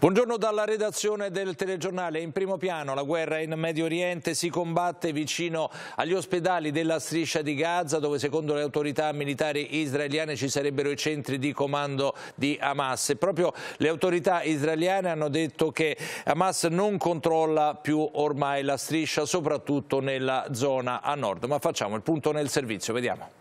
Buongiorno dalla redazione del telegiornale. In primo piano la guerra in Medio Oriente si combatte vicino agli ospedali della striscia di Gaza dove secondo le autorità militari israeliane ci sarebbero i centri di comando di Hamas. E proprio le autorità israeliane hanno detto che Hamas non controlla più ormai la striscia soprattutto nella zona a nord. Ma facciamo il punto nel servizio, vediamo.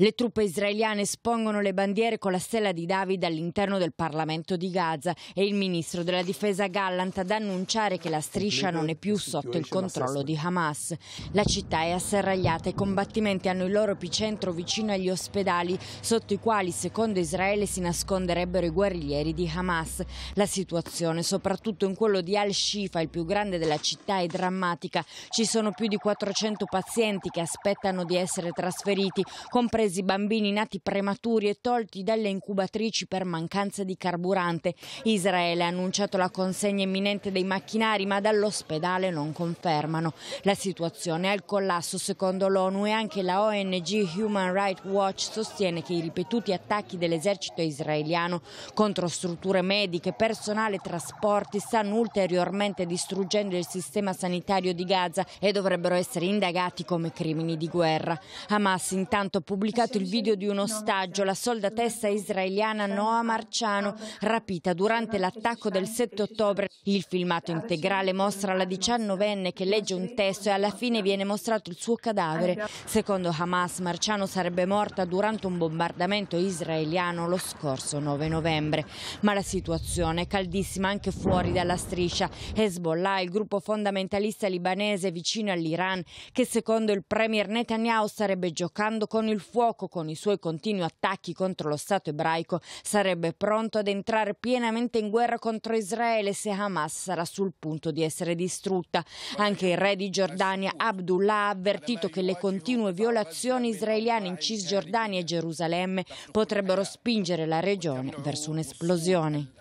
Le truppe israeliane spongono le bandiere con la stella di David all'interno del Parlamento di Gaza e il ministro della difesa Gallant ad annunciare che la striscia non è più sotto il controllo di Hamas. La città è asserragliata e i combattimenti hanno il loro epicentro vicino agli ospedali sotto i quali secondo Israele si nasconderebbero i guerriglieri di Hamas. La situazione, soprattutto in quello di Al-Shifa, il più grande della città, è drammatica. Ci sono più di 400 pazienti che aspettano di essere trasferiti, compresi compresi bambini nati prematuri e tolti dalle incubatrici per mancanza di carburante. Israele ha annunciato la consegna imminente dei macchinari, ma dall'ospedale non confermano. La situazione è al collasso secondo l'ONU e anche la ONG Human Rights Watch sostiene che i ripetuti attacchi dell'esercito israeliano contro strutture mediche, personale e trasporti stanno ulteriormente distruggendo il sistema sanitario di Gaza e dovrebbero essere indagati come crimini di guerra. Hamas intanto pubblica pubblicato il video di un ostaggio, la soldatessa israeliana Noa Marciano, rapita durante l'attacco del 7 ottobre. Il filmato integrale mostra la diciannovenne che legge un testo e alla fine viene mostrato il suo cadavere. Secondo Hamas, Marciano sarebbe morta durante un bombardamento israeliano lo scorso 9 novembre. Ma la situazione è caldissima anche fuori dalla striscia. Hezbollah, il gruppo fondamentalista libanese vicino all'Iran, che secondo il premier Netanyahu starebbe giocando con il fuoco fuoco con i suoi continui attacchi contro lo Stato ebraico sarebbe pronto ad entrare pienamente in guerra contro Israele se Hamas sarà sul punto di essere distrutta. Anche il re di Giordania Abdullah ha avvertito che le continue violazioni israeliane in Cisgiordania e Gerusalemme potrebbero spingere la regione verso un'esplosione.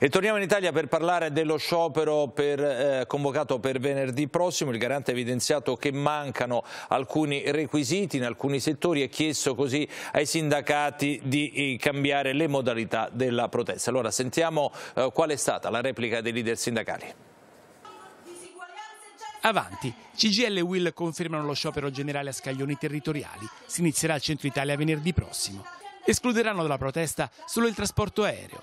E torniamo in Italia per parlare dello sciopero per, eh, convocato per venerdì prossimo. Il garante ha evidenziato che mancano alcuni requisiti in alcuni settori e ha chiesto così ai sindacati di eh, cambiare le modalità della protesta. Allora sentiamo eh, qual è stata la replica dei leader sindacali. Avanti, CGL e Will confermano lo sciopero generale a scaglioni territoriali. Si inizierà al centro Italia venerdì prossimo. Escluderanno dalla protesta solo il trasporto aereo.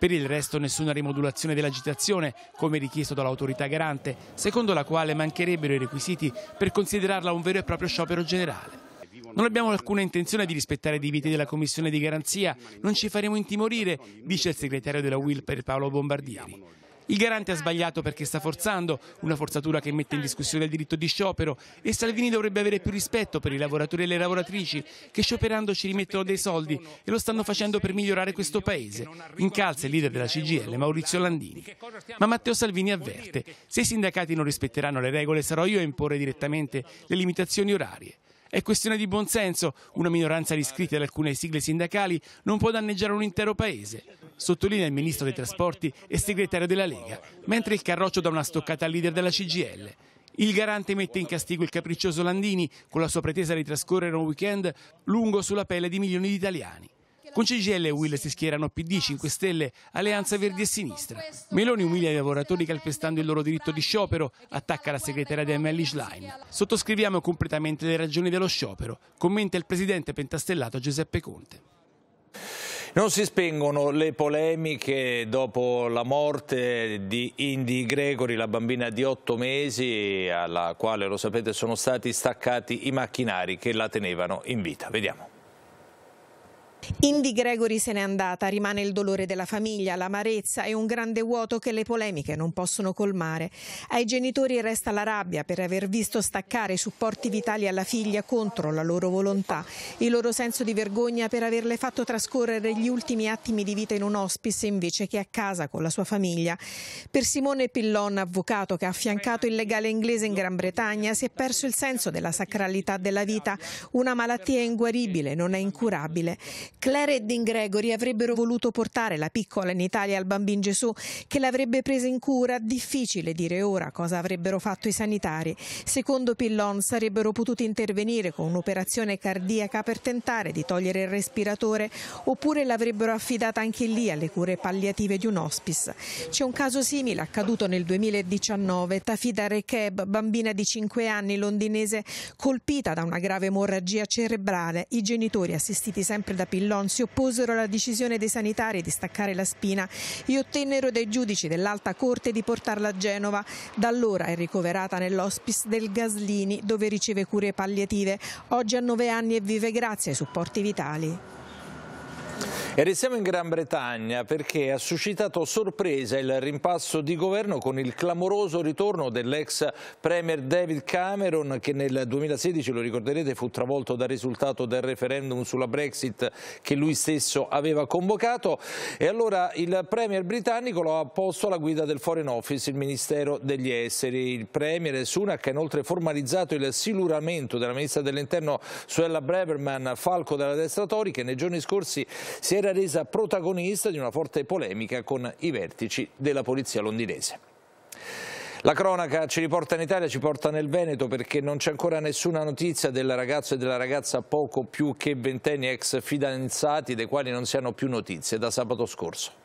Per il resto nessuna rimodulazione dell'agitazione, come richiesto dall'autorità garante, secondo la quale mancherebbero i requisiti per considerarla un vero e proprio sciopero generale. Non abbiamo alcuna intenzione di rispettare i divieti della Commissione di garanzia, non ci faremo intimorire, dice il segretario della WIL per Paolo Bombardieri. Il garante ha sbagliato perché sta forzando, una forzatura che mette in discussione il diritto di sciopero e Salvini dovrebbe avere più rispetto per i lavoratori e le lavoratrici che scioperando ci rimettono dei soldi e lo stanno facendo per migliorare questo paese. Incalza il leader della CGL, Maurizio Landini. Ma Matteo Salvini avverte, se i sindacati non rispetteranno le regole sarò io a imporre direttamente le limitazioni orarie. È questione di buonsenso. Una minoranza di iscritti ad alcune sigle sindacali non può danneggiare un intero paese, sottolinea il ministro dei trasporti e segretario della Lega, mentre il Carroccio dà una stoccata al leader della CGL. Il garante mette in castigo il capriccioso Landini con la sua pretesa di trascorrere un weekend lungo sulla pelle di milioni di italiani. Con CGL e Will si schierano PD, 5 ah, Stelle, ah, Alleanza Verdi e Sinistra. Meloni umilia i lavoratori calpestando il loro diritto di sciopero, attacca la segretaria di Emily Schlein. Sottoscriviamo completamente le ragioni dello sciopero, commenta il presidente pentastellato Giuseppe Conte. Non si spengono le polemiche dopo la morte di Indy Gregory, la bambina di otto mesi, alla quale, lo sapete, sono stati staccati i macchinari che la tenevano in vita. Vediamo. Indy Gregory se n'è andata, rimane il dolore della famiglia, l'amarezza e un grande vuoto che le polemiche non possono colmare. Ai genitori resta la rabbia per aver visto staccare i supporti vitali alla figlia contro la loro volontà, il loro senso di vergogna per averle fatto trascorrere gli ultimi attimi di vita in un hospice invece che a casa con la sua famiglia. Per Simone Pillon, avvocato che ha affiancato il legale inglese in Gran Bretagna, si è perso il senso della sacralità della vita, una malattia inguaribile, non è incurabile. Claire e Dean Gregory avrebbero voluto portare la piccola in Italia al bambino Gesù, che l'avrebbe presa in cura. Difficile dire ora cosa avrebbero fatto i sanitari. Secondo Pillon sarebbero potuti intervenire con un'operazione cardiaca per tentare di togliere il respiratore oppure l'avrebbero affidata anche lì alle cure palliative di un hospice. C'è un caso simile accaduto nel 2019. Tafida Rekeb, bambina di 5 anni londinese, colpita da una grave emorragia cerebrale. I genitori assistiti sempre da Pillon Avellon si opposero alla decisione dei sanitari di staccare la spina e ottennero dai giudici dell'Alta Corte di portarla a Genova. Da allora è ricoverata nell'hospice del Gaslini dove riceve cure palliative. Oggi ha nove anni e vive grazie ai supporti vitali. E restiamo in Gran Bretagna perché ha suscitato sorpresa il rimpasso di governo con il clamoroso ritorno dell'ex Premier David Cameron che nel 2016, lo ricorderete, fu travolto dal risultato del referendum sulla Brexit che lui stesso aveva convocato e allora il Premier britannico lo ha posto alla guida del Foreign Office, il Ministero degli Esteri. Il Premier Sunak ha inoltre formalizzato il siluramento della Ministra dell'Interno Suella Breverman, falco della destra Tori, che nei giorni scorsi si è era resa protagonista di una forte polemica con i vertici della polizia londinese. La cronaca ci riporta in Italia, ci porta nel Veneto perché non c'è ancora nessuna notizia del ragazzo e della ragazza poco più che ventenni ex fidanzati dei quali non si hanno più notizie da sabato scorso.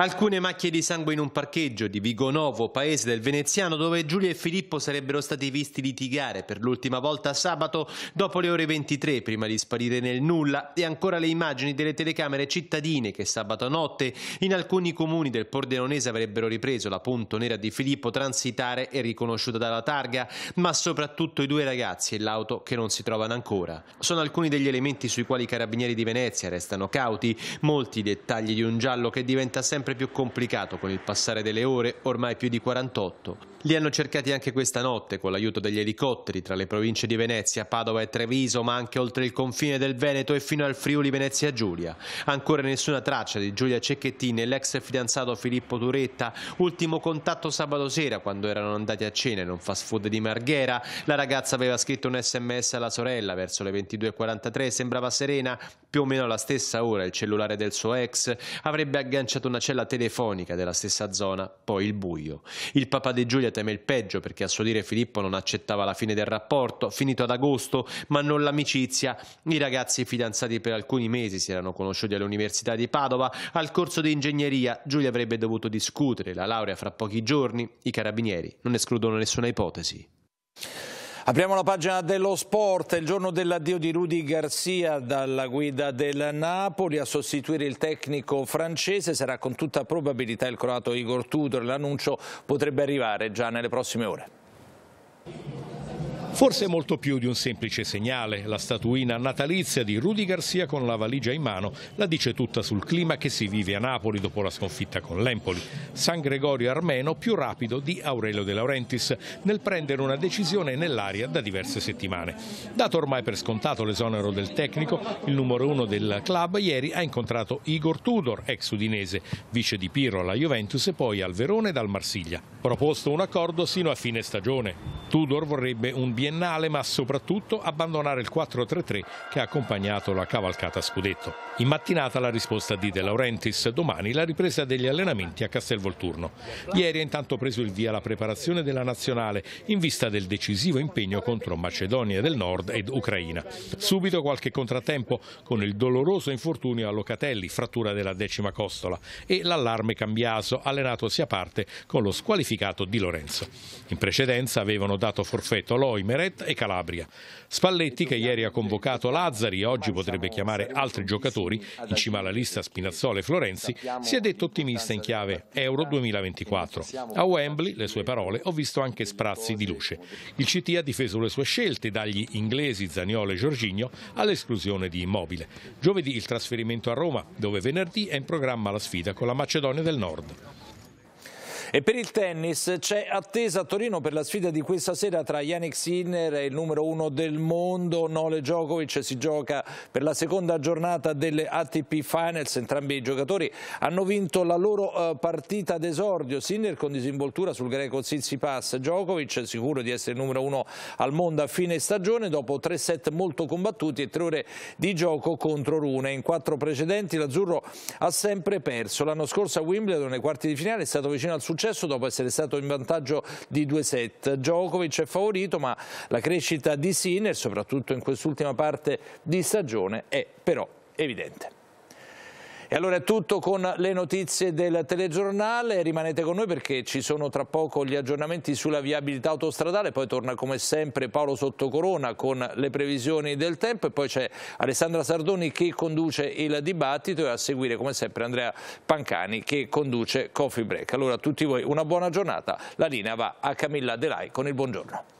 Alcune macchie di sangue in un parcheggio di Vigonovo, paese del Veneziano, dove Giulia e Filippo sarebbero stati visti litigare per l'ultima volta sabato dopo le ore 23 prima di sparire nel nulla e ancora le immagini delle telecamere cittadine che sabato notte in alcuni comuni del Pordenonese avrebbero ripreso la punto nera di Filippo transitare e riconosciuta dalla targa, ma soprattutto i due ragazzi e l'auto che non si trovano ancora. Sono alcuni degli elementi sui quali i carabinieri di Venezia restano cauti, molti dettagli di un giallo che diventa sempre più complicato con il passare delle ore, ormai più di 48. Li hanno cercati anche questa notte con l'aiuto degli elicotteri tra le province di Venezia, Padova e Treviso, ma anche oltre il confine del Veneto e fino al Friuli Venezia Giulia. Ancora nessuna traccia di Giulia Cecchettini e l'ex fidanzato Filippo Turetta, ultimo contatto sabato sera quando erano andati a cena in un fast food di Marghera. La ragazza aveva scritto un sms alla sorella verso le 22.43, sembrava serena, più o meno alla stessa ora il cellulare del suo ex avrebbe agganciato una cella telefonica della stessa zona, poi il buio. Il papà di Giulia Davide teme il peggio perché a suo dire Filippo non accettava la fine del rapporto, finito ad agosto, ma non l'amicizia. I ragazzi fidanzati per alcuni mesi si erano conosciuti all'Università di Padova, al corso di ingegneria Giulia avrebbe dovuto discutere la laurea fra pochi giorni, i carabinieri non escludono nessuna ipotesi. Apriamo la pagina dello sport, il giorno dell'addio di Rudy Garcia dalla guida del Napoli a sostituire il tecnico francese sarà con tutta probabilità il croato Igor Tudor, l'annuncio potrebbe arrivare già nelle prossime ore. Forse molto più di un semplice segnale, la statuina natalizia di Rudy Garcia con la valigia in mano la dice tutta sul clima che si vive a Napoli dopo la sconfitta con l'Empoli. San Gregorio Armeno più rapido di Aurelio De Laurentiis nel prendere una decisione nell'aria da diverse settimane. Dato ormai per scontato l'esonero del tecnico, il numero uno del club ieri ha incontrato Igor Tudor, ex udinese, vice di Piro alla Juventus e poi al Verone dal Marsiglia. Proposto un accordo sino a fine stagione. Tudor vorrebbe un biennio biennale, ma soprattutto abbandonare il 4-3-3 che ha accompagnato la cavalcata scudetto. In mattinata la risposta di De Laurentiis, domani la ripresa degli allenamenti a Castelvolturno. Ieri ha intanto preso il via la preparazione della nazionale in vista del decisivo impegno contro Macedonia del Nord ed Ucraina. Subito qualche contrattempo con il doloroso infortunio a Locatelli, frattura della decima costola e l'allarme Cambiaso, allenatosi a parte con lo squalificato Di Lorenzo. In precedenza avevano dato forfetto Loimer Baretta e Calabria. Spalletti, che ieri ha convocato Lazzari, e oggi potrebbe chiamare altri giocatori, in cima alla lista Spinazzola e Florenzi, si è detto ottimista in chiave Euro 2024. A Wembley, le sue parole, ho visto anche sprazzi di luce. Il CT ha difeso le sue scelte dagli inglesi Zaniolo e Giorgigno all'esclusione di Immobile. Giovedì il trasferimento a Roma, dove venerdì è in programma la sfida con la Macedonia del Nord. E per il tennis c'è attesa a Torino per la sfida di questa sera tra Yannick Sinner e il numero uno del mondo Nole Djokovic. Si gioca per la seconda giornata delle ATP Finals. Entrambi i giocatori hanno vinto la loro eh, partita d'esordio. Sinner con disinvoltura sul greco Tsitsipas. Djokovic sicuro di essere il numero uno al mondo a fine stagione dopo tre set molto combattuti e tre ore di gioco contro Rune. In quattro precedenti l'azzurro ha sempre perso. L'anno scorso a Wimbledon nei quarti di finale è stato vicino al successo concesso dopo essere stato in vantaggio di due set. Djokovic è favorito, ma la crescita di Sinner, soprattutto in quest'ultima parte di stagione, è però evidente. E allora è tutto con le notizie del telegiornale, rimanete con noi perché ci sono tra poco gli aggiornamenti sulla viabilità autostradale, poi torna come sempre Paolo Sottocorona con le previsioni del tempo e poi c'è Alessandra Sardoni che conduce il dibattito e a seguire come sempre Andrea Pancani che conduce Coffee Break. Allora a tutti voi una buona giornata, la linea va a Camilla Delai con il buongiorno.